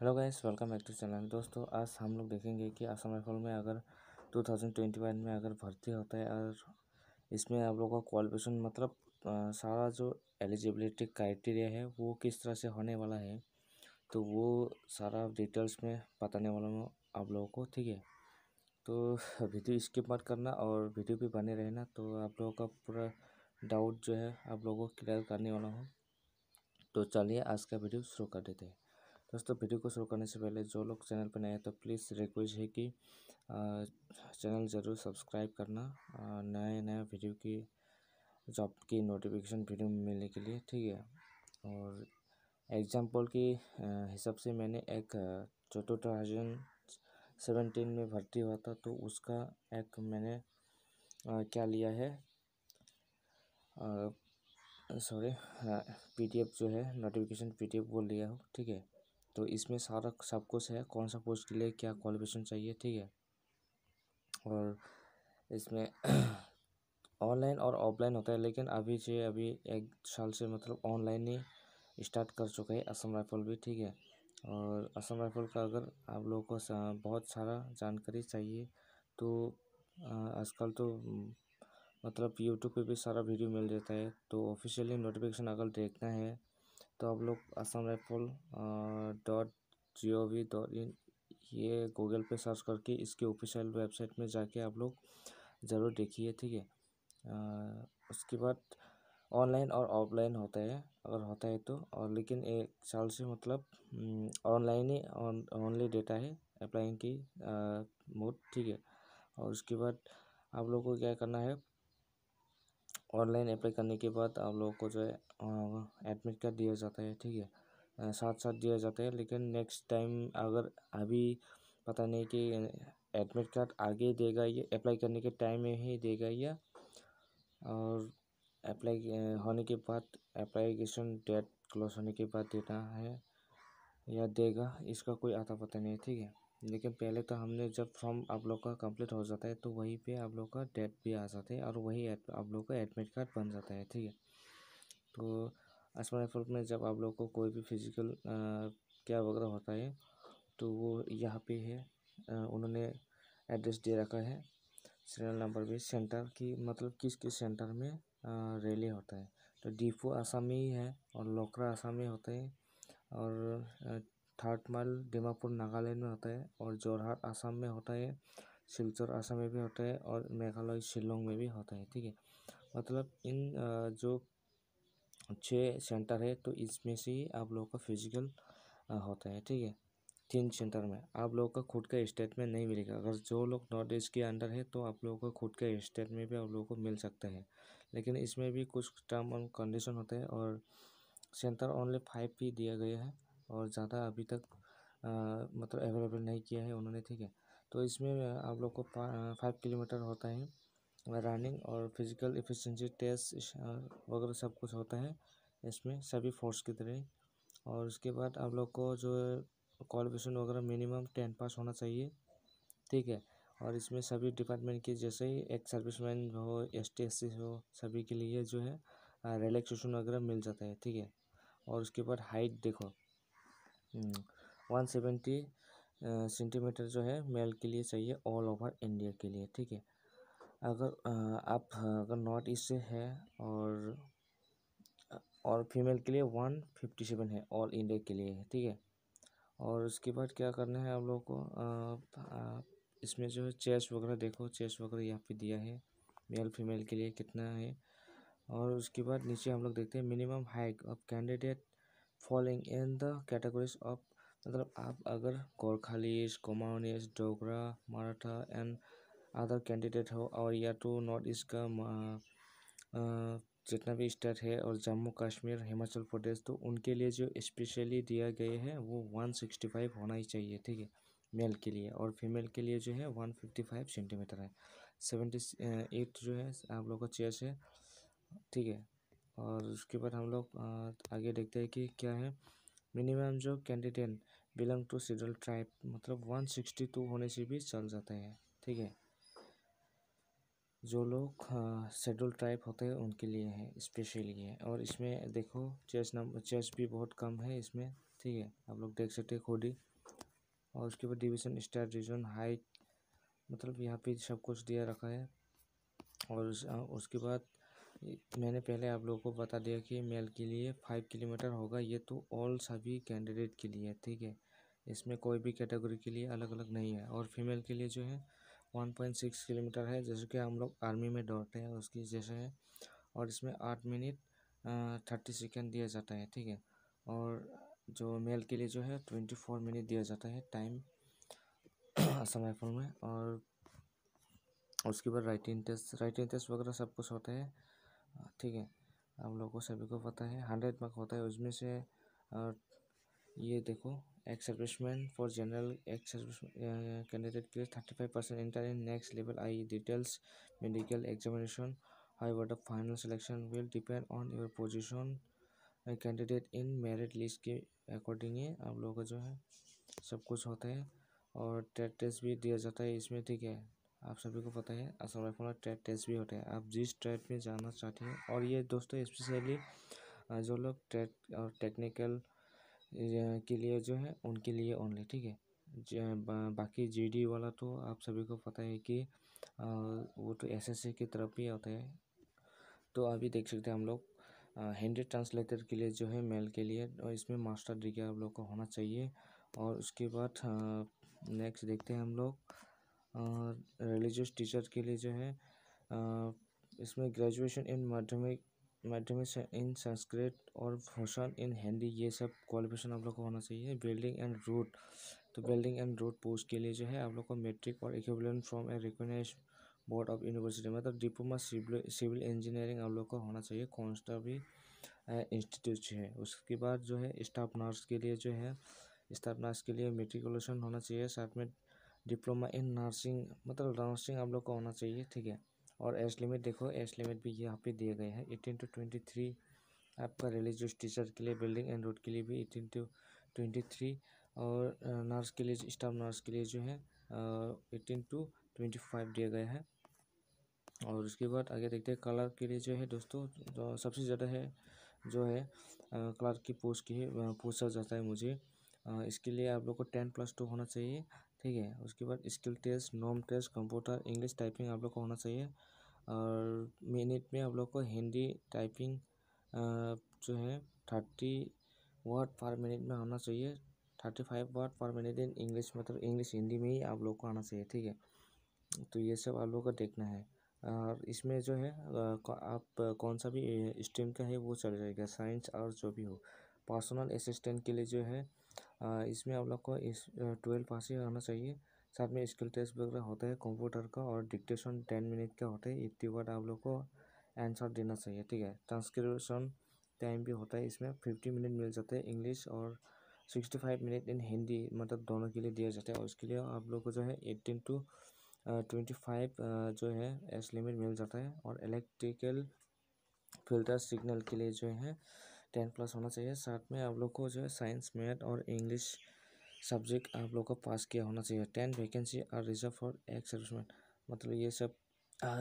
hello guys welcome back to channel दोस्तों आज हम लोग देखेंगे कि असम राइफल में अगर 2021 में अगर भर्ती होता है और इसमें आप लोगों का क्वालिफिकेशन मतलब आ, सारा जो एलिजिबिलिटी क्राइटेरिया है वो किस तरह से होने वाला है तो वो सारा डिटेल्स में बताने वाला हूँ आप लोगों को ठीक है तो वीडियो स्किप मत करना और वीडियो भी बने रहना तो आप लोगों का पूरा डाउट जो है आप लोगों को क्लियर करने वाला हूँ तो चलिए आज का वीडियो शुरू कर देते हैं दोस्तों वीडियो को शुरू करने से पहले जो लोग चैनल पर नए हैं तो प्लीज़ रिक्वेस्ट है कि चैनल ज़रूर सब्सक्राइब करना नए नए वीडियो की जॉब की नोटिफिकेशन वीडियो मिलने के लिए ठीक है और एग्जाम्पल के हिसाब से मैंने एक जो टू थाउजेंड सेवेंटीन में भर्ती हुआ था तो उसका एक मैंने आ, क्या लिया है सॉरी पीडीएफ जो है नोटिफिकेशन पीडीएफ वो लिया हो ठीक है तो इसमें सारा सब कुछ है कौन सा पोस्ट के लिए क्या क्वालिफिकेशन चाहिए ठीक है और इसमें ऑनलाइन और ऑफलाइन होता है लेकिन अभी से अभी एक साल से मतलब ऑनलाइन ही स्टार्ट कर चुका है असम राइफल भी ठीक है और असम राइफल का अगर आप लोगों को सा, बहुत सारा जानकारी चाहिए तो आजकल तो मतलब यूट्यूब पे भी सारा वीडियो मिल जाता है तो ऑफिशियली नोटिफिकेशन अगर देखना है तो आप लोग Assam rifle dot G O V dot in ये गूगल पे सर्च करके इसके ऑफिशियल वेबसाइट में जाके आप लोग ज़रूर देखिए ठीक है उसके बाद ऑनलाइन और ऑफलाइन होता है अगर होता है तो और लेकिन एक साल से मतलब ऑनलाइन ही ऑनली डेटा है अप्लाइंग की मोड ठीक है और उसके बाद आप लोग को क्या करना है ऑनलाइन अप्लाई करने के बाद आप लोगों को जो है एडमिट कार्ड दिया जाता है ठीक है साथ साथ दिया जाता है लेकिन नेक्स्ट टाइम अगर अभी पता नहीं कि एडमिट कार्ड आगे देगा या अप्लाई करने के टाइम में ही देगा या और अप्लाई होने के बाद एप्लीकेशन डेट क्लोज होने के बाद देना है या देगा इसका कोई आता पता नहीं ठीक है लेकिन पहले तो हमने जब फॉर्म आप लोग का कंप्लीट हो जाता है तो वहीं पे आप लोग का डेट भी आ जाता है और वही आप लोग का एडमिट कार्ड बन जाता है ठीक है तो स्मार्टफोन में जब आप लोग को कोई भी फिजिकल क्या वगैरह होता है तो वो यहाँ पे है आ, उन्होंने एड्रेस दे रखा है सीरियल नंबर भी सेंटर की मतलब किस किस सेंटर में रैली होता है तो डीपो आसामी है और लोकरा आसामी होता है और थर्ड माइल डिमापुर नागालैंड में होता है और जोरहाट आसाम में होता है सिलचर आसाम में भी होता है और मेघालय शिलोंग में भी होता है ठीक है मतलब इन जो छः सेंटर है तो इसमें से ही आप लोगों का फिजिकल होता है ठीक है तीन सेंटर में आप लोगों का खुद का स्टेट में नहीं मिलेगा अगर जो लोग नॉर्थ ईस्ट के अंडर है तो आप लोगों का खुद का स्टेट में भी आप लोगों को मिल सकता है लेकिन इसमें भी कुछ टर्म एंड कंडीशन होते हैं और सेंटर ओनली फाइव ही दिया गया है और ज़्यादा अभी तक मतलब अवेलेबल नहीं किया है उन्होंने ठीक है तो इसमें आप लोग को फाइव किलोमीटर होता है रनिंग और फिजिकल एफिशिएंसी टेस्ट वगैरह सब कुछ होता है इसमें सभी फोर्स की तरह और उसके बाद आप लोग को जो क्वालिफिकेशन वगैरह मिनिमम टेन पास होना चाहिए ठीक है और इसमें सभी डिपार्टमेंट के जैसे ही एक सर्विसमैन हो एस टी एस सी हो सभी के लिए जो है रिलैक्सेशन वगैरह मिल जाता है ठीक है और उसके बाद हाइट देखो वन सेवेंटी सेंटीमीटर जो है मेल के लिए चाहिए ऑल ओवर इंडिया के लिए ठीक है अगर आप अगर नॉर्थ ईस्ट से है और और फीमेल के लिए वन फिफ्टी सेवन है ऑल इंडिया के लिए है ठीक है और उसके बाद क्या करना है आप लोगों को आ, इसमें जो है चेस वगैरह देखो चेस वगैरह यहाँ पे दिया है मेल फीमेल के लिए कितना है और उसके बाद नीचे हम लोग देखते हैं minimum height of candidate following in the categories of मतलब आप अगर गोरखालीज कोमानीज Dogra Maratha and other candidate हो और या टू नॉर्थ ईस्ट का जितना भी स्टेट है और जम्मू कश्मीर हिमाचल प्रदेश तो उनके लिए जो स्पेशली दिया गया है वो वन सिक्सटी फाइव होना ही चाहिए ठीक है मेल के लिए और फीमेल के लिए जो है वन फिफ्टी फाइव सेंटीमीटर है सेवेंटी एट जो है आप लोगों का चेस्ट है ठीक है और उसके बाद हम लोग आगे देखते हैं कि क्या है मिनिमम जो candidate belong to scheduled tribe मतलब वन सिक्सटी टू होने से भी चल जाते हैं ठीक है जो लोग शेड्यूल ट्राइब होते हैं उनके लिए है स्पेशली है और इसमें देखो चेस नंबर चेस भी बहुत कम है इसमें ठीक है आप लोग देख सकते हैं खुद ही और उसके बाद डिवीजन स्टार डिवीजन हाइट मतलब यहाँ पे सब कुछ दिया रखा है और उसके बाद मैंने पहले आप लोगों को बता दिया कि मेल के लिए फाइव किलोमीटर होगा ये तो ऑल सभी कैंडिडेट के लिए ठीक है इसमें कोई भी कैटेगरी के लिए अलग अलग नहीं है और फीमेल के लिए जो है वन पॉइंट सिक्स किलोमीटर है जैसे कि हम लोग आर्मी में दौड़ते हैं उसकी जैसे है और इसमें आठ मिनट थर्टी सेकेंड दिया जाता है ठीक है और जो मेल के लिए जो है ट्वेंटी फोर मिनट दिया जाता है टाइम असम राइफल में और उसके बाद राइटिंग टेस्ट राइटिंग टेस्ट वगैरह सब कुछ होता है हाँ, ठीक है आप लोग को सभी को पता है हंड्रेड मार्क होता है उसमें से ये देखो एक्स फॉर जनरल कैंडिडेट के लिए thirty five percent enter in next level I details medical examination however of final selection will depend on your position candidate in merit list के अकॉर्डिंग ही आप लोगों का जो है सब कुछ होता है और टेट टेस्ट भी दिया जाता है इसमें ठीक है आप सभी को पता है सर्वाइवल ट्रेड टेस्ट भी होता है आप जिस ट्रेड में जाना चाहते हैं और ये दोस्तों स्पेशली जो लोग ट्रेड और टेक्निकल के लिए जो है उनके लिए ओनली ठीक है बाकी जीडी वाला तो आप सभी को पता है कि वो तो एसएससी की तरफ ही होता है तो अभी देख सकते हैं हम लोग हैंड्रेड ट्रांसलेटर के लिए जो है मेल के लिए और इसमें मास्टर डिग्री आप लोग को होना चाहिए और उसके बाद नेक्स्ट देखते हैं हम लोग और रिलीजियस टीचर के लिए जो है इसमें ग्रेजुएशन इन माध्यमिक माध्यमिक इन संस्कृत और भूषण इन हिंदी ये सब क्वालिफिकेशन आप लोग को होना चाहिए बिल्डिंग एंड रोड तो बिल्डिंग एंड रोड पोस्ट के लिए जो है आप लोग को मेट्रिक और equivalent from a recognize board of university मतलब डिप्लोमा सिविल सिविल इंजीनियरिंग आप लोग को होना चाहिए कौन सा भी इंस्टीट्यूट है उसके बाद जो है स्टाफ नर्स के लिए जो है स्टाफ नर्स के लिए मेट्रिकुलेशन होना चाहिए साथ में डिप्लोमा इन नर्सिंग मतलब नर्सिंग आप लोग का होना चाहिए ठीक है और एज लिमिट देखो एज लिमिट भी यहाँ पे दिए गए हैं एटीन टू ट्वेंटी थ्री आपका रिलीजियस टीचर के लिए बिल्डिंग एंड रोड के लिए भी एटीन टू ट्वेंटी थ्री और नर्स के लिए स्टाफ नर्स के लिए जो है एटीन टू ट्वेंटी फाइव दिया गया है और उसके बाद आगे देखते हैं कलर के लिए जो है दोस्तों जो सबसे ज़्यादा है जो है क्लर्क की पोस्ट की है पूछा जाता है मुझे इसके लिए आप लोग को टेन प्लस टू होना चाहिए ठीक है उसके बाद स्किल टेस्ट नॉम टेस्ट कंप्यूटर इंग्लिश टाइपिंग आप लोग को होना चाहिए और मिनट में आप लोग को हिंदी टाइपिंग जो है थर्टी वर्ड पर मिनट में आना चाहिए thirty five word per minute in English मतलब इंग्लिश हिंदी में ही आप लोग को आना चाहिए ठीक है तो ये सब आप लोग को देखना है और इसमें जो है आप कौन सा भी स्ट्रीम का है वो चल जाएगा साइंस और जो भी हो पर्सनल असिस्टेंट के लिए जो है इसमें आप लोग को इस ट्वेल्व पास ही आना चाहिए साथ में स्किल टेस्ट वगैरह होता है कंप्यूटर का और डिक्टेशन टेन मिनट का होता है इतनी बार आप लोग को आंसर देना चाहिए ठीक है ट्रांसक्रिप्शन टाइम भी होता है इसमें फिफ्टी मिनट मिल जाते हैं इंग्लिश और sixty five minute in Hindi मतलब दोनों के लिए दिया जाता है और उसके लिए आप लोग को जो है एट्टीन टू ट्वेंटी फाइव जो है एस लिमिट मिल जाता है और इलेक्ट्रिकल फिल्टर सिग्नल के लिए जो है टेन प्लस होना चाहिए साथ में आप लोग को जो है साइंस मैथ और इंग्लिश सब्जेक्ट आप लोग को पास किया होना चाहिए ten vacancy are reserve for ex serviceman मतलब ये सब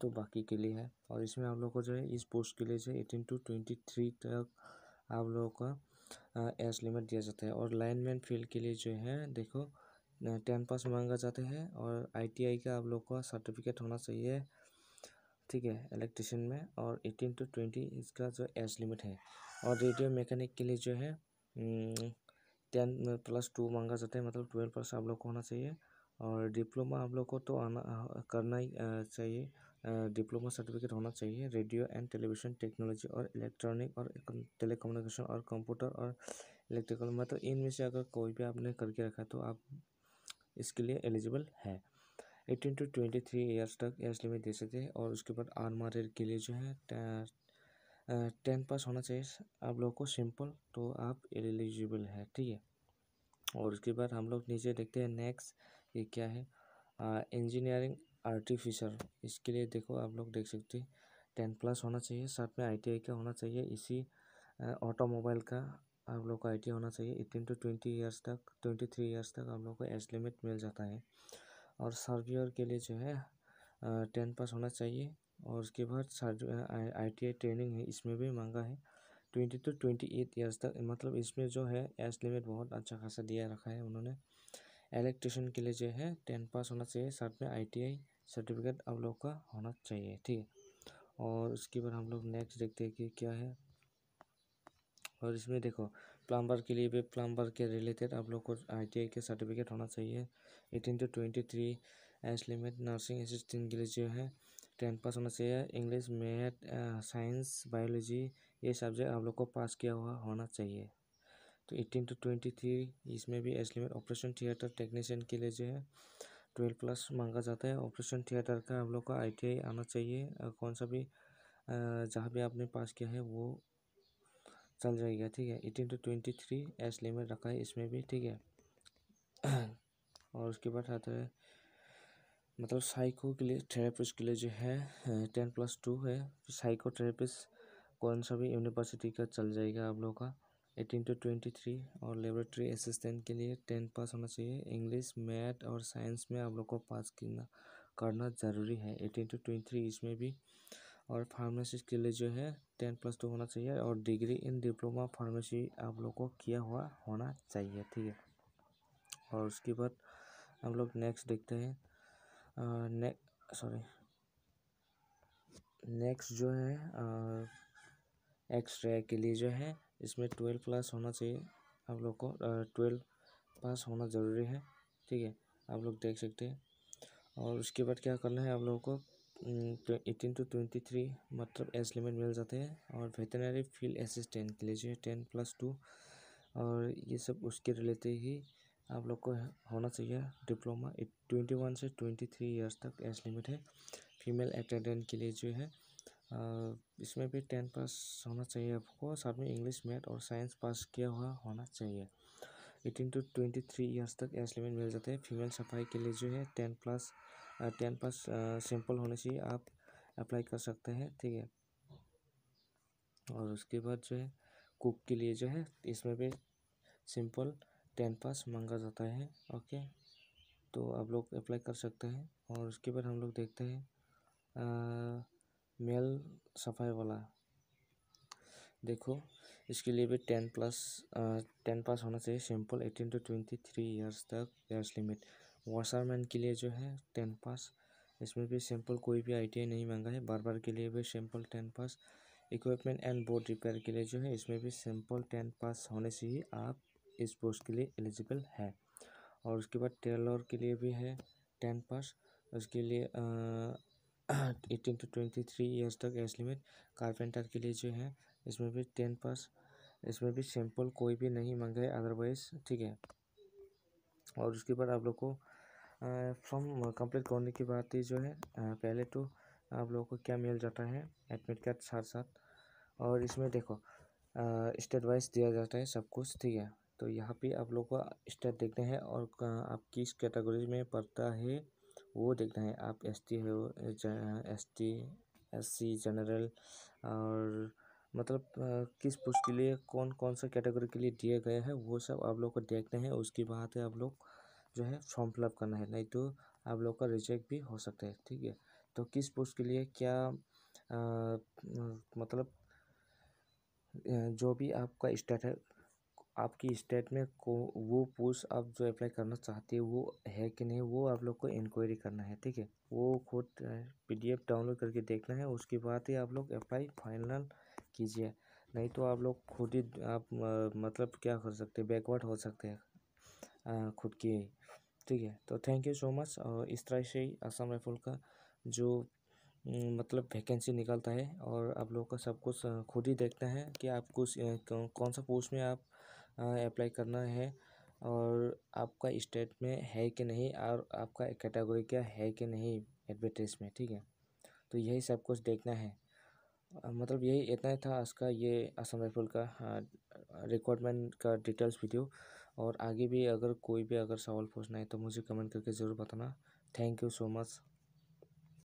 तो बाकी के लिए है और इसमें आप लोग को जो है इस पोस्ट के लिए जो है एटीन टू ट्वेंटी थ्री तक आप लोगों का एज लिमिट दिया जाता है और लाइनमैन फील्ड के लिए जो है देखो टेन पास मांगा जाता है और आईटीआई का आप लोग का सर्टिफिकेट होना चाहिए ठीक है इलेक्ट्रिशियन में और एटीन टू ट्वेंटी इसका जो एज लिमिट है और रेडियो मैकेनिक के लिए जो है टेन प्लस टू मांगा जाता है मतलब ट्वेल्व प्लस आप लोग को होना चाहिए और डिप्लोमा आप लोग को तो आना करना ही चाहिए डिप्लोमा सर्टिफिकेट होना चाहिए रेडियो एंड टेलीविज़न टेक्नोलॉजी और इलेक्ट्रॉनिक और टेलीकम्युनिकेशन और कंप्यूटर और इलेक्ट्रिकल मतलब तो इनमें से अगर कोई भी आपने करके रखा है तो आप इसके लिए एलिजिबल है eighteen to twenty three years तक एज लिमिट दे सकते हैं और उसके बाद आर्मर के लिए जो है टेन पास होना चाहिए आप लोगों को सिंपल तो आप एलिजिबल है ठीक है और उसके बाद हम लोग नीचे देखते हैं नेक्स्ट ये क्या है इंजीनियरिंग आर्टिफिशल इसके लिए देखो आप लोग देख सकते हैं टेन प्लस होना चाहिए साथ में आई का होना चाहिए इसी ऑटोमोबाइल का आप लोग को आई होना चाहिए एटीन टू ट्वेंटी ईयर्स तक ट्वेंटी थ्री ईयर्स तक आप लोग को एज लिमिट मिल जाता है और सर्वियर के लिए जो है टेन पास होना चाहिए और उसके बाद आई टी आई ट्रेनिंग है इसमें भी मांगा है twenty to twenty eight years तक मतलब इसमें जो है एज लिमिट बहुत अच्छा खासा दिया रखा है उन्होंने इलेक्ट्रिशन के लिए जो है टेन पास होना चाहिए साथ में आई टी आई सर्टिफिकेट आप लोग का होना चाहिए ठीक है और उसके बाद हम लोग नेक्स्ट देखते हैं कि क्या है और इसमें देखो प्लम्बर के लिए भी प्लम्बर के रिलेटेड आप लोग को आई के सर्टिफिकेट होना चाहिए eighteen to twenty three age limit nursing assistant के लिए जो है टेन पास होना चाहिए इंग्लिश मैथ साइंस बायोलॉजी ये सब्जेक्ट आप लोग को पास किया हुआ होना चाहिए तो एटीन टू ट्वेंटी थ्री इसमें भी age limit operation theatre technician के लिए जो है ट्वेल्व प्लस मांगा जाता है ऑपरेशन थिएटर का आप लोग का आई आना चाहिए कौन सा भी जहाँ भी आपने पास किया है वो चल जाएगा ठीक है eighteen to twenty three age limit रखा है इसमें भी ठीक है और उसके बाद आता है मतलब साइको के लिए थेरेपिस्ट के लिए जो है टेन प्लस टू है साइको थेरेपिस्ट कौन सा भी यूनिवर्सिटी का चल जाएगा आप लोगों का एटीन टू ट्वेंटी थ्री और लेबोरेटरी असिस्टेंट के लिए टेन पास होना चाहिए इंग्लिश मैथ और साइंस में आप लोग को पास करना करना ज़रूरी है एटीन टू ट्वेंटी थ्री इसमें भी और फार्मेसी के लिए जो है टेन प्लस टू तो होना चाहिए और डिग्री इन डिप्लोमा फार्मेसी आप लोग को किया हुआ होना चाहिए ठीक है और उसके बाद हम लोग नेक्स्ट देखते हैं ने सॉरी नेक्स्ट जो है एक्सरे के लिए जो है इसमें ट्वेल्व प्लस होना चाहिए आप लोग को ट्वेल्व पास होना ज़रूरी है ठीक है आप लोग देख सकते हैं और उसके बाद क्या करना है आप लोगों को एटीन टू ट्वेंटी थ्री मतलब एज लिमिट मिल जाते हैं और वेटनरी फील्ड असिस्टेंट के है टेन प्लस टू और ये सब उसके रिलेटेड ही आप लोग को होना चाहिए डिप्लोमा ट्वेंटी वन से ट्वेंटी थ्री ईयर्स तक एज लिमिट है फीमेल अटेंडेंट के लिए जो है इसमें भी टेन पास होना चाहिए आपको साथ में इंग्लिश मैथ और साइंस पास किया हुआ होना चाहिए eighteen to twenty three years तक एज लिमिट मिल जाते हैं फीमेल सफाई के लिए जो है ten plus ten pass simple होना चाहिए आप अप्लाई कर सकते हैं ठीक है और उसके बाद जो है कुक के लिए जो है इसमें भी सिंपल टेन पास मांगा जाता है ओके तो आप लोग अप्लाई कर सकते हैं और उसके बाद हम लोग देखते हैं मेल सफाई वाला देखो इसके लिए भी टेन प्लस टेन पास होना चाहिए simple eighteen to twenty three years तक ईयर्स लिमिट वॉशरमैन के लिए जो है टेन पास इसमें भी सिंपल कोई भी आई नहीं मांगा है बार बार के लिए भी simple ten pass equipment and board repair के लिए जो है इसमें भी सिंपल टेन पास होने से ही आप इस पोस्ट के लिए एलिजिबल है और उसके बाद टेलर के लिए भी है टेन पास उसके लिए eighteen to twenty three years तक एज लिमिट कारपेंटर के लिए जो है इसमें भी टेन पास इसमें भी सिंपल कोई भी नहीं मंगाए है अदरवाइज ठीक है और उसके बाद आप लोग को फॉर्म कंप्लीट करने के बाद ही जो है पहले तो आप लोगों को क्या मिल जाता है एडमिट कार्ड साथ साथ और इसमें देखो स्टेट वाइज दिया जाता है सब कुछ ठीक है तो यहाँ पे आप लोग को स्टेट देखते हैं और आप किस कैटेगरी में पड़ता है वो देखना है आप एस टी हो S T S C general और मतलब किस पोस्ट के लिए कौन कौन सा कैटेगरी के लिए दिए गए है वो सब आप लोग को देखते हैं उसके बाद आप लोग जो है फॉर्म फिलअप करना है नहीं तो आप लोग का रिजेक्ट भी हो सकता है ठीक है तो किस पोस्ट के लिए क्या आ, मतलब जो भी आपका स्टेट है आपकी स्टेट में को वो पोस्ट आप जो अप्लाई करना चाहते हैं वो है कि नहीं वो आप लोग को इंक्वायरी करना है ठीक है वो खुद पीडीएफ डाउनलोड करके देखना है उसके बाद ही आप लोग अप्लाई फाइनल कीजिए नहीं तो आप लोग खुद ही आप मतलब क्या कर सकते हैं बैकवर्ड हो सकते हैं खुद के ठीक है तो थैंक यू सो मच और इस तरह से ही आसाम राइफल का जो मतलब वैकेंसी निकलता है और आप लोग का सब कुछ खुद ही देखना है कि आपको कौन सा पोस्ट में आप अप्लाई करना है और आपका स्टेट में है कि नहीं और आपका कैटेगरी क्या है कि नहीं एडवर्टाइज में ठीक है तो यही सब कुछ देखना है मतलब यही इतना ही था आज का ये असम राइफल का रिक्वायरमेंट हाँ, का डिटेल्स वीडियो और आगे भी अगर कोई भी अगर सवाल पूछना है तो मुझे कमेंट करके ज़रूर बताना थैंक यू सो मच